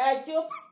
ẹ jó.